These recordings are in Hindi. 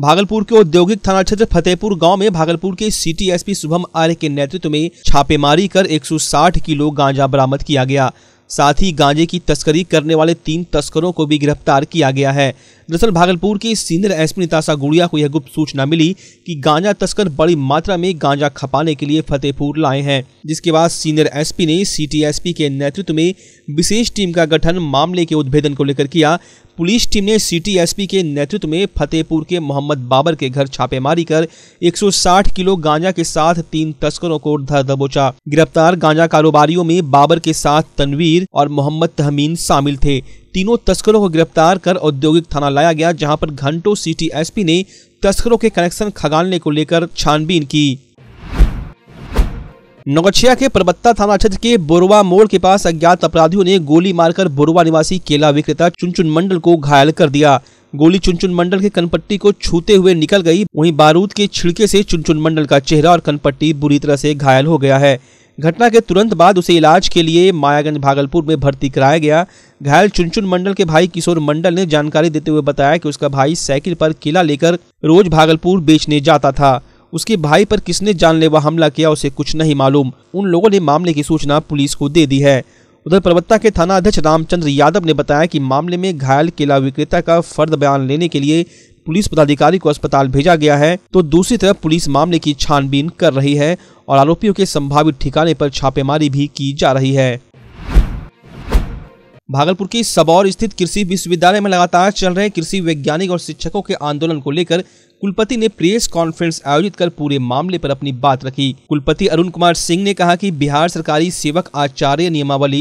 भागलपुर के औद्योगिक थाना क्षेत्र फतेहपुर गांव में भागलपुर के सिटी एसपी शुभम आर्य के नेतृत्व में छापेमारी कर 160 किलो गांजा बरामद किया गया साथ ही गांजे की तस्करी करने वाले तीन तस्करों को भी गिरफ्तार किया गया है दरअसल भागलपुर के सीनियर एसपी नितासा गुड़िया को यह गुप्त सूचना मिली कि गांजा तस्कर बड़ी मात्रा में गांजा खपाने के लिए फतेहपुर लाए हैं जिसके बाद सीनियर एसपी ने सीटीएसपी के नेतृत्व में विशेष टीम का गठन मामले के उद्भेदन को लेकर किया पुलिस टीम ने सिटी एसपी के नेतृत्व में फतेहपुर के मोहम्मद बाबर के घर छापेमारी कर 160 किलो गांजा के साथ तीन तस्करों को धर दबोचा गिरफ्तार गांजा कारोबारियों में बाबर के साथ तनवीर और मोहम्मद तहमीन शामिल थे तीनों तस्करों को गिरफ्तार कर औद्योगिक थाना लाया गया जहां पर घंटों सिटी एसपी ने तस्करों के कनेक्शन खगालने को लेकर छानबीन की नौगछिया के प्रबत्ता थाना क्षेत्र के बोरवा मोड़ के पास अज्ञात अपराधियों ने गोली मारकर बोरवा निवासी केला विक्रेता चुनचुन मंडल को घायल कर दिया गोली चुनचुन मंडल के कनपट्टी को छूते हुए निकल गई वहीं बारूद के छिड़के से चुनचुन मंडल का चेहरा और कनपट्टी बुरी तरह से घायल हो गया है घटना के तुरंत बाद उसे इलाज के लिए मायागंज भागलपुर में भर्ती कराया गया घायल चुनचुन मंडल के भाई किशोर मंडल ने जानकारी देते हुए बताया कि उसका भाई साइकिल पर किला लेकर रोज भागलपुर बेचने जाता था उसके भाई पर किसने जानलेवा हमला किया उसे कुछ नहीं मालूम उन लोगों ने मामले की सूचना पुलिस को दे दी है उधर प्रवक्ता के थाना अध्यक्ष रामचंद्र यादव ने बताया कि मामले में घायल केला विक्रेता का फर्द बयान लेने के लिए पुलिस पदाधिकारी को अस्पताल भेजा गया है तो दूसरी तरफ पुलिस मामले की छानबीन कर रही है और आरोपियों के संभावित ठिकाने पर छापेमारी भी की जा रही है भागलपुर की सबौर स्थित कृषि विश्वविद्यालय में लगातार चल रहे कृषि वैज्ञानिक और शिक्षकों के आंदोलन को लेकर कुलपति ने प्रेस कॉन्फ्रेंस आयोजित कर पूरे मामले पर अपनी बात रखी कुलपति अरुण कुमार सिंह ने कहा कि बिहार सरकारी सेवक आचार्य नियमावली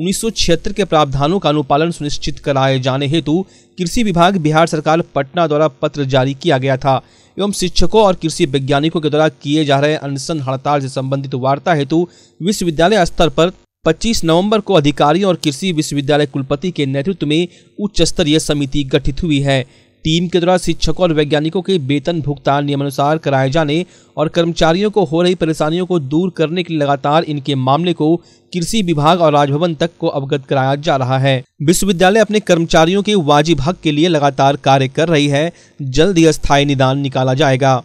1976 के प्रावधानों का अनुपालन सुनिश्चित कराए जाने हेतु कृषि विभाग बिहार सरकार पटना द्वारा पत्र जारी किया गया था एवं शिक्षकों और कृषि वैज्ञानिकों के द्वारा किए जा रहे अनशन हड़ताल से संबंधित वार्ता हेतु विश्वविद्यालय स्तर पर 25 नवंबर को अधिकारियों और कृषि विश्वविद्यालय कुलपति के नेतृत्व में उच्च स्तरीय समिति गठित हुई है टीम के द्वारा शिक्षकों और वैज्ञानिकों के वेतन भुगतान नियमानुसार कराए जाने और कर्मचारियों को हो रही परेशानियों को दूर करने के लिए लगातार इनके मामले को कृषि विभाग और राजभवन तक को अवगत कराया जा रहा है विश्वविद्यालय अपने कर्मचारियों के वाजिब हक के लिए लगातार कार्य कर रही है जल्द ही स्थायी निदान निकाला जाएगा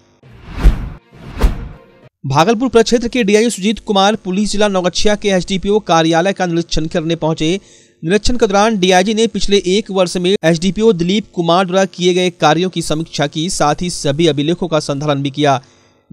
भागलपुर प्रक्षेत्र के डीआईओ सुजीत कुमार पुलिस जिला नौगछिया के एसडीपीओ कार्यालय का निरीक्षण करने पहुंचे निरीक्षण के दौरान डीआईजी ने पिछले एक वर्ष में एसडीपीओ दिलीप कुमार द्वारा किए गए कार्यों की समीक्षा की साथ ही सभी अभिलेखों का संधारण भी किया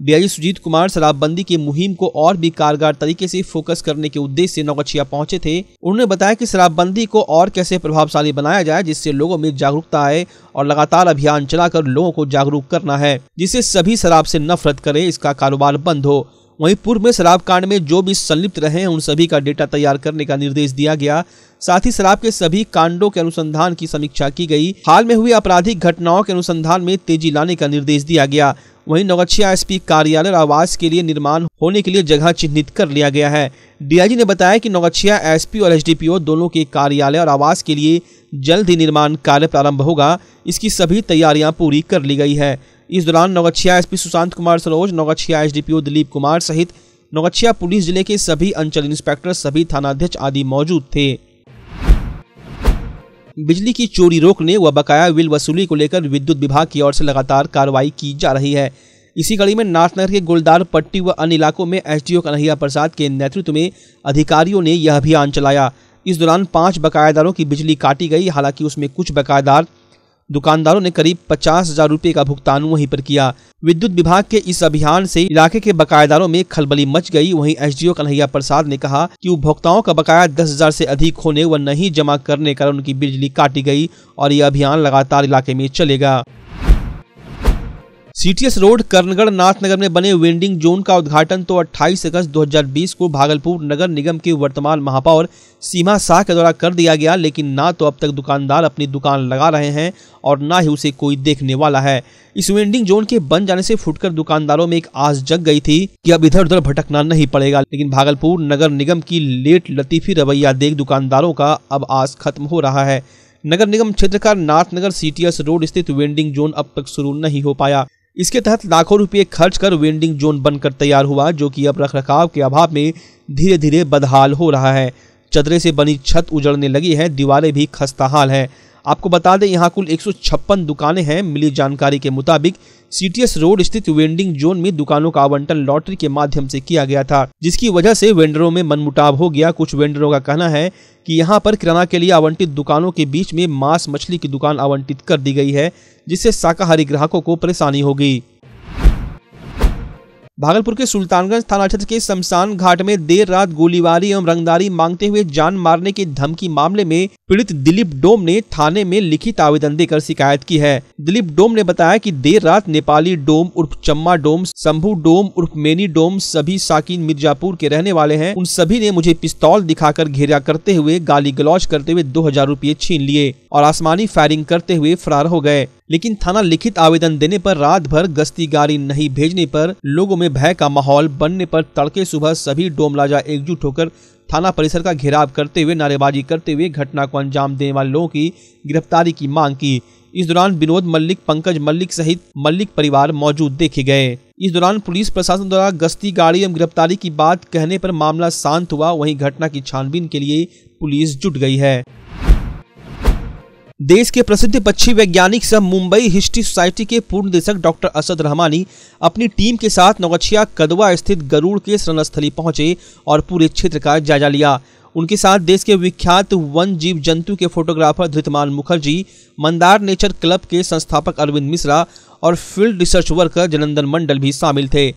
डीआईजी सुजीत कुमार शराबबंदी की मुहिम को और भी कारगर तरीके से फोकस करने के उद्देश्य से नौगछिया पहुंचे थे उन्होंने बताया कि शराबबंदी को और कैसे प्रभावशाली बनाया जाए जिससे लोगों में जागरूकता आए और लगातार अभियान चलाकर लोगों को जागरूक करना है जिससे सभी शराब से नफरत करें इसका कारोबार बंद हो वहीं पूर्व में शराब कांड में जो भी संलिप्त रहे उन सभी का डेटा तैयार करने का निर्देश दिया गया साथ ही शराब के सभी कांडों के अनुसंधान की समीक्षा की गई हाल में हुई आपराधिक घटनाओं के अनुसंधान में तेजी लाने का निर्देश दिया गया वहीं नौगछिया एसपी कार्यालय आवास के लिए निर्माण होने के लिए जगह चिन्हित कर लिया गया है डीआईजी ने बताया कि नौगछिया एसपी और एसडीपीओ दोनों के कार्यालय और आवास के लिए जल्द ही निर्माण कार्य प्रारंभ होगा इसकी सभी तैयारियां पूरी कर ली गई है इस दौरान नौगछिया एसपी सुशांत कुमार सरोज नौगछिया एसडीपीओ दिलीप कुमार सहित नौगछिया पुलिस जिले के सभी अंचल इंस्पेक्टर सभी थानाध्यक्ष आदि मौजूद थे बिजली की चोरी रोकने व बकाया बिल वसूली को लेकर विद्युत विभाग की ओर से लगातार कार्रवाई की जा रही है इसी कड़ी में नाथनगर के गोलदार पट्टी व अन्य इलाकों में एस डी कन्हैया प्रसाद के नेतृत्व में अधिकारियों ने यह अभियान चलाया इस दौरान पांच बकायादारों की बिजली काटी गई हालांकि उसमें कुछ बकायादार दुकानदारों ने करीब पचास हजार रूपए का भुगतान वहीं पर किया विद्युत विभाग के इस अभियान से इलाके के बकायेदारों में खलबली मच गई वहीं एसडीओ कन्हैया प्रसाद ने कहा कि उपभोक्ताओं का बकाया दस हजार ऐसी अधिक होने व नहीं जमा करने कारण उनकी बिजली काटी गयी और ये अभियान लगातार इलाके में चलेगा सीटीएस रोड कर्णगढ़ नाथनगर में बने वेंडिंग जोन का उद्घाटन तो 28 अगस्त 2020 को भागलपुर नगर निगम के वर्तमान महापौर सीमा शाह के द्वारा कर दिया गया लेकिन ना तो अब तक दुकानदार अपनी दुकान लगा रहे हैं और ना ही उसे कोई देखने वाला है इस वेंडिंग जोन के बन जाने से फुटकर दुकानदारों में एक आस जग गई थी कि अब इधर उधर भटकना नहीं पड़ेगा लेकिन भागलपुर नगर निगम की लेट लतीफी रवैया देख दुकानदारों का अब आस खत्म हो रहा है नगर निगम क्षेत्र का नाथनगर सीटीएस रोड स्थित वेंडिंग जोन अब तक शुरू नहीं हो पाया इसके तहत लाखों रुपए खर्च कर वेंडिंग जोन बनकर तैयार हुआ जो कि अब रख रखाव के अभाव में धीरे धीरे बदहाल हो रहा है चदरे से बनी छत उजड़ने लगी है दीवारें भी खस्ताहाल हैं आपको बता दें यहाँ कुल एक दुकानें हैं मिली जानकारी के मुताबिक सीटीएस रोड स्थित वेंडिंग जोन में दुकानों का आवंटन लॉटरी के माध्यम से किया गया था जिसकी वजह से वेंडरों में मनमुटाव हो गया कुछ वेंडरों का कहना है कि यहाँ पर किराना के लिए आवंटित दुकानों के बीच में मांस मछली की दुकान आवंटित कर दी गई है जिससे शाकाहारी ग्राहकों को परेशानी होगी भागलपुर के सुल्तानगंज थाना क्षेत्र के शमशान घाट में देर रात गोलीबारी एवं रंगदारी मांगते हुए जान मारने की धमकी मामले में पीड़ित दिलीप डोम ने थाने में लिखित आवेदन देकर शिकायत की है दिलीप डोम ने बताया कि देर रात नेपाली डोम उर्फ चम्मा डोम शंभू डोम उर्फ मेनी डोम सभी साकिन मिर्जापुर के रहने वाले हैं उन सभी ने मुझे पिस्तौल दिखाकर घेरा करते हुए गाली गलौज करते हुए दो हजार छीन लिए और आसमानी फायरिंग करते हुए फरार हो गए लेकिन थाना लिखित आवेदन देने पर रात भर गश्ती गाड़ी नहीं भेजने पर लोगों में भय का माहौल बनने पर तड़के सुबह सभी डोमलाजा एकजुट होकर थाना परिसर का घेराव करते हुए नारेबाजी करते हुए घटना को अंजाम देने वाले लोगों की गिरफ्तारी की मांग की इस दौरान विनोद मल्लिक पंकज मल्लिक सहित मल्लिक परिवार मौजूद देखे गए इस दौरान पुलिस प्रशासन द्वारा गश्ती गाड़ी एवं गिरफ्तारी की बात कहने पर मामला शांत हुआ वहीं घटना की छानबीन के लिए पुलिस जुट गई है देश के प्रसिद्ध पक्षी वैज्ञानिक सह मुंबई हिस्ट्री सोसाइटी के पूर्व निदेशक डॉक्टर असद रहमानी अपनी टीम के साथ नौगछिया कदवा स्थित गरुड़ के शरणस्थली पहुंचे और पूरे क्षेत्र का जायजा लिया उनके साथ देश के विख्यात वन जीव जंतु के photographer Dhritiman Mukherjee Mandar nature club के संस्थापक अरविंद मिश्रा और field research worker Janandan Mandal भी शामिल थे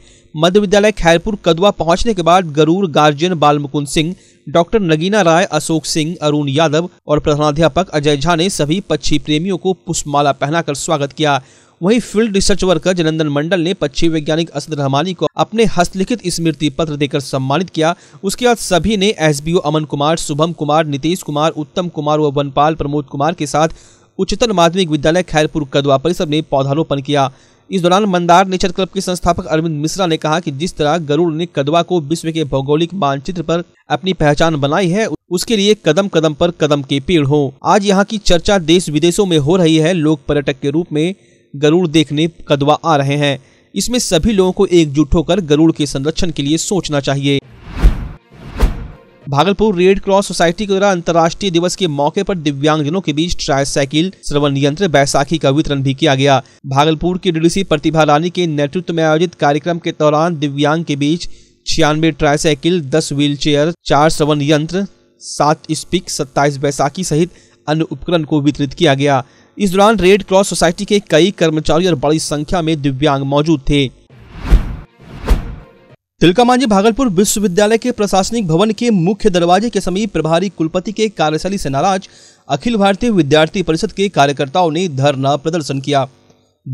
मध्य विद्यालय खैरपुर कदवा पहुंचने के बाद गरूर गार्जियन बालमुकुंद सिंह डॉक्टर नगीना राय अशोक सिंह अरुण यादव और प्रधानाध्यापक अजय झा ने सभी पक्षी प्रेमियों को पुष्पमाला पहनाकर स्वागत किया वहीं field research worker Janandan Mandal ने पक्षी वैज्ञानिक असद रहमानी को अपने हस्तलिखित स्मृति पत्र देकर सम्मानित किया उसके बाद सभी ने एस अमन कुमार शुभम कुमार नीतीश कुमार उत्तम कुमार व वनपाल प्रमोद कुमार के साथ उच्चतर माध्यमिक विद्यालय खैरपुर कदवा परिसर में पौधारोपण किया इस दौरान मंदार नेचर क्लब के संस्थापक अरविंद मिश्रा ने कहा कि जिस तरह गरुड़ ने कदवा को विश्व के भौगोलिक मानचित्र पर अपनी पहचान बनाई है उसके लिए कदम कदम पर कदम के पेड़ हो आज यहाँ की चर्चा देश विदेशों में हो रही है लोग पर्यटक के रूप में गरुड़ देखने कदवा आ रहे हैं इसमें सभी लोगों को एकजुट होकर गरुड़ के संरक्षण के लिए सोचना चाहिए भागलपुर रेड क्रॉस सोसाइटी द्वारा अंतर्राष्ट्रीय दिवस के मौके पर दिव्यांगजनों के बीच ट्राई साइकिल श्रवण यंत्र बैसाखी का वितरण भी किया गया भागलपुर की डीडीसी प्रतिभा रानी के नेतृत्व में आयोजित कार्यक्रम के दौरान दिव्यांग के बीच छियानवे ट्राई साइकिल दस व्हील चेयर चार श्रवण यंत्र सात स्पिक सत्ताईस बैसाखी सहित अन्य उपकरण को वितरित किया गया इस दौरान रेड क्रॉस सोसाइटी के कई कर्मचारी और बड़ी संख्या में दिव्यांग मौजूद थे तिलकामांझी भागलपुर विश्वविद्यालय के प्रशासनिक भवन के मुख्य दरवाजे के समीप प्रभारी कुलपति के कार्यशैली से नाराज अखिल भारतीय विद्यार्थी परिषद के कार्यकर्ताओं ने धरना प्रदर्शन किया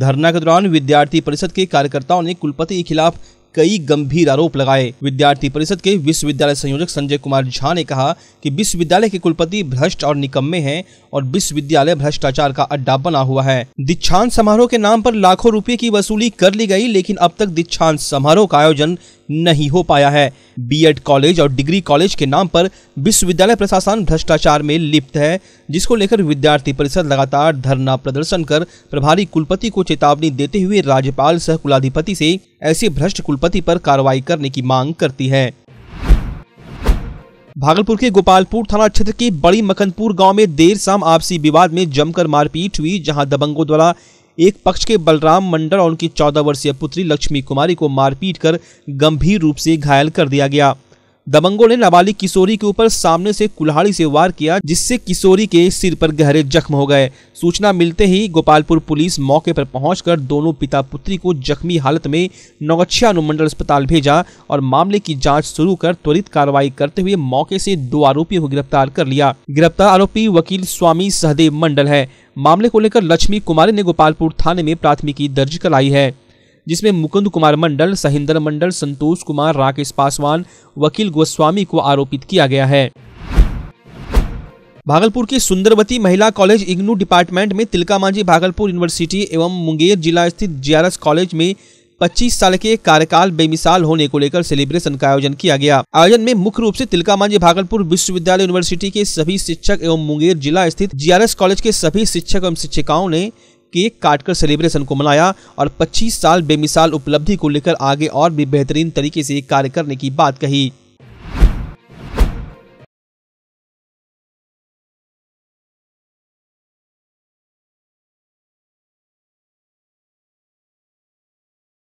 धरना के दौरान विद्यार्थी परिषद के कार्यकर्ताओं ने कुलपति के खिलाफ कई गंभीर आरोप लगाए विद्यार्थी परिषद के विश्वविद्यालय संयोजक संजय कुमार झा ने कहा कि विश्वविद्यालय के कुलपति भ्रष्ट और निकम्मे हैं और विश्वविद्यालय भ्रष्टाचार का अड्डा बना हुआ है दीक्षांत समारोह के नाम पर लाखों रुपए की वसूली कर ली गई लेकिन अब तक दीक्षांत समारोह का आयोजन नहीं हो पाया है बीएड कॉलेज और डिग्री कॉलेज के नाम पर विश्वविद्यालय प्रशासन भ्रष्टाचार में लिप्त है जिसको लेकर विद्यार्थी परिषद लगातार धरना प्रदर्शन कर प्रभारी कुलपति को चेतावनी देते हुए राज्यपाल सह कुलाधिपति से ऐसे भ्रष्ट कुलपति पर कार्रवाई करने की मांग करती है भागलपुर के गोपालपुर थाना क्षेत्र के बड़ी मकनपुर गांव में देर शाम आपसी विवाद में जमकर मारपीट हुई जहां दबंगों द्वारा एक पक्ष के बलराम मंडल और उनकी चौदह वर्षीय पुत्री लक्ष्मी कुमारी को मारपीट कर गंभीर रूप से घायल कर दिया गया दबंगों ने नाबालिग किशोरी के ऊपर सामने से कुल्हाड़ी से वार किया जिससे किशोरी के सिर पर गहरे जख्म हो गए सूचना मिलते ही गोपालपुर पुलिस मौके पर पहुंचकर दोनों पिता पुत्री को जख्मी हालत में नौगछिया अनुमंडल अस्पताल भेजा और मामले की जांच शुरू कर त्वरित कार्रवाई करते हुए मौके से दो आरोपियों को गिरफ्तार कर लिया गिरफ्तार आरोपी वकील स्वामी सहदेव मंडल है मामले को लेकर लक्ष्मी कुमारी ने गोपालपुर थाने में प्राथमिकी दर्ज कराई है जिसमें मुकुंद कुमार मंडल सहिंदर मंडल संतोष कुमार राकेश पासवान वकील गोस्वामी को आरोपित किया गया है भागलपुर के सुंदरवती महिला कॉलेज इग्नू डिपार्टमेंट में तिलका मांझी भागलपुर यूनिवर्सिटी एवं मुंगेर जिला स्थित जीआरएस कॉलेज में 25 साल के कार्यकाल बेमिसाल होने को लेकर सेलिब्रेशन का आयोजन किया गया आयोजन में मुख्य रूप से तिलका मांझी भागलपुर विश्वविद्यालय यूनिवर्सिटी के सभी शिक्षक एवं मुंगेर जिला स्थित जीआरएस कॉलेज के सभी शिक्षक एवं शिक्षिकाओं ने केक काटकर सेलिब्रेशन को मनाया और 25 साल बेमिसाल उपलब्धि को लेकर आगे और भी बेहतरीन तरीके से कार्य करने की बात कही